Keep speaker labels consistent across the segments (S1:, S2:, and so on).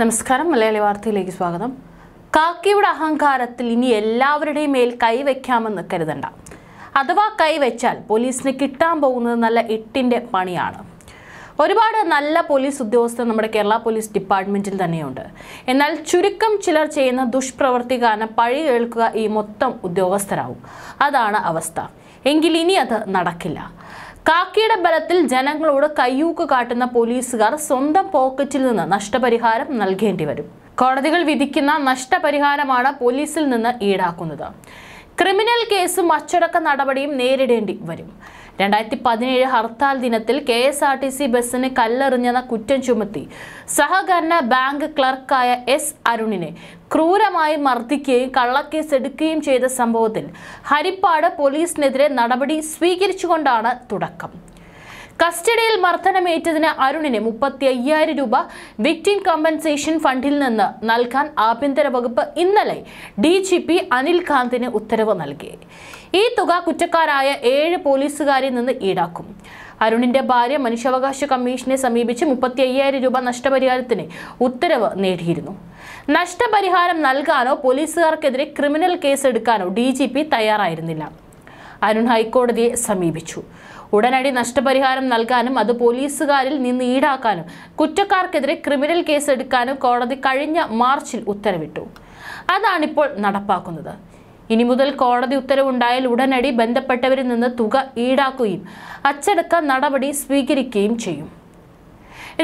S1: നമസ്കാരം മലയാളി വാർത്തയിലേക്ക് സ്വാഗതം കാക്കയുടെ അഹങ്കാരത്തിൽ ഇനി എല്ലാവരുടെയും മേൽ കൈവയ്ക്കാമെന്ന് കരുതണ്ട അഥവാ കൈവച്ചാൽ പോലീസിന് കിട്ടാൻ പോകുന്നത് നല്ല എട്ടിൻ്റെ പണിയാണ് ഒരുപാട് നല്ല പോലീസ് ഉദ്യോഗസ്ഥർ നമ്മുടെ കേരള പോലീസ് ഡിപ്പാർട്ട്മെൻറ്റിൽ തന്നെയുണ്ട് എന്നാൽ ചുരുക്കം ചിലർ ചെയ്യുന്ന ദുഷ്പ്രവൃത്തി കാരണം പഴി കേൾക്കുക ഈ മൊത്തം ഉദ്യോഗസ്ഥരാകും അതാണ് അവസ്ഥ എങ്കിൽ ഇനി അത് നടക്കില്ല കാക്കിയുടെ ബലത്തിൽ ജനങ്ങളോട് കയ്യൂക്ക് കാട്ടുന്ന പോലീസുകാർ സ്വന്തം പോക്കറ്റിൽ നിന്ന് നഷ്ടപരിഹാരം നൽകേണ്ടി വരും കോടതികൾ വിധിക്കുന്ന നഷ്ടപരിഹാരമാണ് പോലീസിൽ നിന്ന് ഈടാക്കുന്നത് ക്രിമിനൽ കേസും അച്ചടക്ക നടപടിയും നേരിടേണ്ടി വരും രണ്ടായിരത്തി പതിനേഴ് ഹർത്താൽ ദിനത്തിൽ K S R T C ബസ്സിന് കല്ലെറിഞ്ഞെന്ന കുറ്റം ചുമത്തി സഹകരണ ബാങ്ക് ക്ലർക്കായ എസ് അരുണിനെ ക്രൂരമായി മർദ്ദിക്കുകയും കള്ളക്കേസ് എടുക്കുകയും ചെയ്ത സംഭവത്തിൽ ഹരിപ്പാട് പോലീസിനെതിരെ നടപടി സ്വീകരിച്ചുകൊണ്ടാണ് തുടക്കം കസ്റ്റഡിയിൽ മർദ്ദനമേറ്റതിന് അരുണിന് മുപ്പത്തി അയ്യായിരം രൂപ വിക്ടിം കോമ്പൻസേഷൻ ഫണ്ടിൽ നിന്ന് നൽകാൻ ആഭ്യന്തര വകുപ്പ് ഇന്നലെ ഡി ജി പി അനിൽകാന്തിന് ഉത്തരവ് നൽകി ഈ തുക കുറ്റക്കാരായ ഏഴ് പോലീസുകാരിൽ നിന്ന് ഈടാക്കും അരുണിന്റെ ഭാര്യ മനുഷ്യാവകാശ കമ്മീഷനെ സമീപിച്ച് മുപ്പത്തി അയ്യായിരം രൂപ നഷ്ടപരിഹാരത്തിന് ഉത്തരവ് നേടിയിരുന്നു നഷ്ടപരിഹാരം നൽകാനോ പോലീസുകാർക്കെതിരെ ക്രിമിനൽ കേസ് എടുക്കാനോ ഡി തയ്യാറായിരുന്നില്ല അരുൺ ഹൈക്കോടതിയെ സമീപിച്ചു ഉടനടി നഷ്ടപരിഹാരം നൽകാനും അത് പോലീസുകാരിൽ നിന്ന് ഈടാക്കാനും കുറ്റക്കാർക്കെതിരെ ക്രിമിനൽ കേസ് എടുക്കാനും കോടതി കഴിഞ്ഞ മാർച്ചിൽ ഉത്തരവിട്ടു അതാണിപ്പോൾ നടപ്പാക്കുന്നത് ഇനി മുതൽ കോടതി ഉത്തരവുണ്ടായാൽ ഉടനടി ബന്ധപ്പെട്ടവരിൽ നിന്ന് തുക ഈടാക്കുകയും അച്ചടക്ക നടപടി സ്വീകരിക്കുകയും ചെയ്യും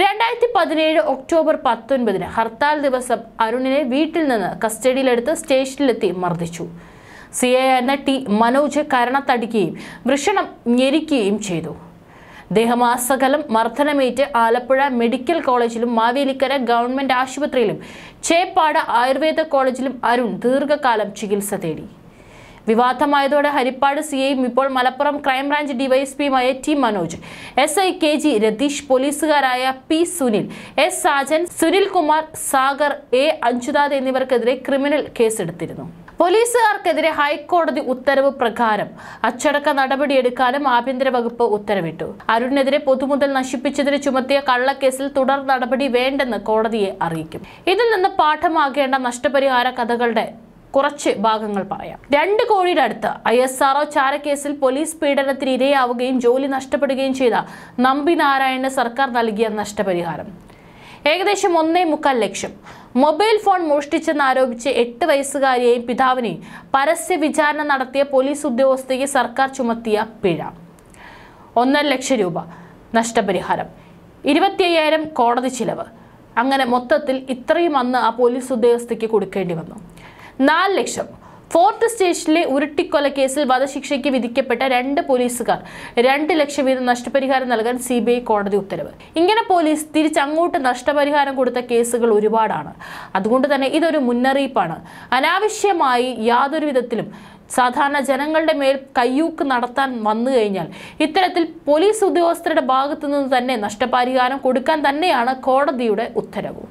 S1: രണ്ടായിരത്തി പതിനേഴ് ഒക്ടോബർ പത്തൊൻപതിന് ഹർത്താൽ ദിവസം അരുണിനെ വീട്ടിൽ നിന്ന് കസ്റ്റഡിയിലെടുത്ത് സ്റ്റേഷനിലെത്തി മർദ്ദിച്ചു സി എ എന്ന ടി മനോജ് കരണത്തടിക്കുകയും വൃഷണം ഞെരിക്കുകയും ചെയ്തു ദേഹമാസകലം മർദ്ദനമേറ്റ് ആലപ്പുഴ മെഡിക്കൽ കോളേജിലും മാവേലിക്കര ഗവൺമെന്റ് ആശുപത്രിയിലും ചേപ്പാട് ആയുർവേദ കോളേജിലും അരുൺ ദീർഘകാലം ചികിത്സ തേടി വിവാദമായതോടെ ഹരിപ്പാട് സി ഐയും ഇപ്പോൾ മലപ്പുറം ക്രൈംബ്രാഞ്ച് ഡിവൈഎസ്പിയുമായ T Manoj S I K G Ratheesh പോലീസുകാരായ P Sunil S Sajan Sunil Kumar Sagar A അഞ്ജുദാദ് എന്നിവർക്കെതിരെ ക്രിമിനൽ കേസെടുത്തിരുന്നു പോലീസുകാർക്കെതിരെ ഹൈക്കോടതി ഉത്തരവ് പ്രകാരം അച്ചടക്ക നടപടിയെടുക്കാനും ആഭ്യന്തര വകുപ്പ് ഉത്തരവിട്ടു അരുണിനെതിരെ പൊതുമുതൽ നശിപ്പിച്ചതിന് ചുമത്തിയ കള്ളക്കേസിൽ തുടർ നടപടി വേണ്ടെന്ന് കോടതിയെ അറിയിക്കും ഇതിൽ നിന്ന് പാഠമാകേണ്ട നഷ്ടപരിഹാര കഥകളുടെ കുറച്ച് ഭാഗങ്ങൾ പറയാം രണ്ട് കോടിയുടെ അടുത്ത് ഐ എസ് ആർഒ ചാരക്കേസിൽ പോലീസ് പീഡനത്തിന് ഇരയാവുകയും ജോലി നഷ്ടപ്പെടുകയും ചെയ്ത നമ്പി നാരായണന് സർക്കാർ നൽകിയ നഷ്ടപരിഹാരം ഏകദേശം ഒന്നേ മുക്കാൽ ലക്ഷം മൊബൈൽ ഫോൺ ആരോപിച്ച് എട്ട് വയസ്സുകാരിയെയും പിതാവിനെയും പരസ്യ വിചാരണ നടത്തിയ പോലീസ് ഉദ്യോഗസ്ഥയ്ക്ക് സർക്കാർ ചുമത്തിയ പിഴ ഒന്നര ലക്ഷം രൂപ നഷ്ടപരിഹാരം ഇരുപത്തിയ്യായിരം കോടതി ചിലവ് അങ്ങനെ മൊത്തത്തിൽ ഇത്രയും അന്ന് ആ പോലീസ് ഉദ്യോഗസ്ഥയ്ക്ക് കൊടുക്കേണ്ടി വന്നു നാല് ലക്ഷം ഫോർത്ത് സ്റ്റേഷനിലെ ഉരുട്ടിക്കൊല കേസിൽ വധശിക്ഷയ്ക്ക് വിധിക്കപ്പെട്ട രണ്ട് പോലീസുകാർ രണ്ട് ലക്ഷം വീതം നഷ്ടപരിഹാരം നൽകാൻ സി കോടതി ഉത്തരവ് ഇങ്ങനെ പോലീസ് തിരിച്ചങ്ങോട്ട് നഷ്ടപരിഹാരം കൊടുത്ത കേസുകൾ ഒരുപാടാണ് അതുകൊണ്ട് തന്നെ ഇതൊരു മുന്നറിയിപ്പാണ് അനാവശ്യമായി യാതൊരു വിധത്തിലും സാധാരണ ജനങ്ങളുടെ മേൽ കയ്യൂക്ക് നടത്താൻ വന്നു കഴിഞ്ഞാൽ ഇത്തരത്തിൽ പോലീസ് ഉദ്യോഗസ്ഥരുടെ ഭാഗത്തു നിന്ന് തന്നെ നഷ്ടപരിഹാരം കൊടുക്കാൻ തന്നെയാണ് കോടതിയുടെ ഉത്തരവ്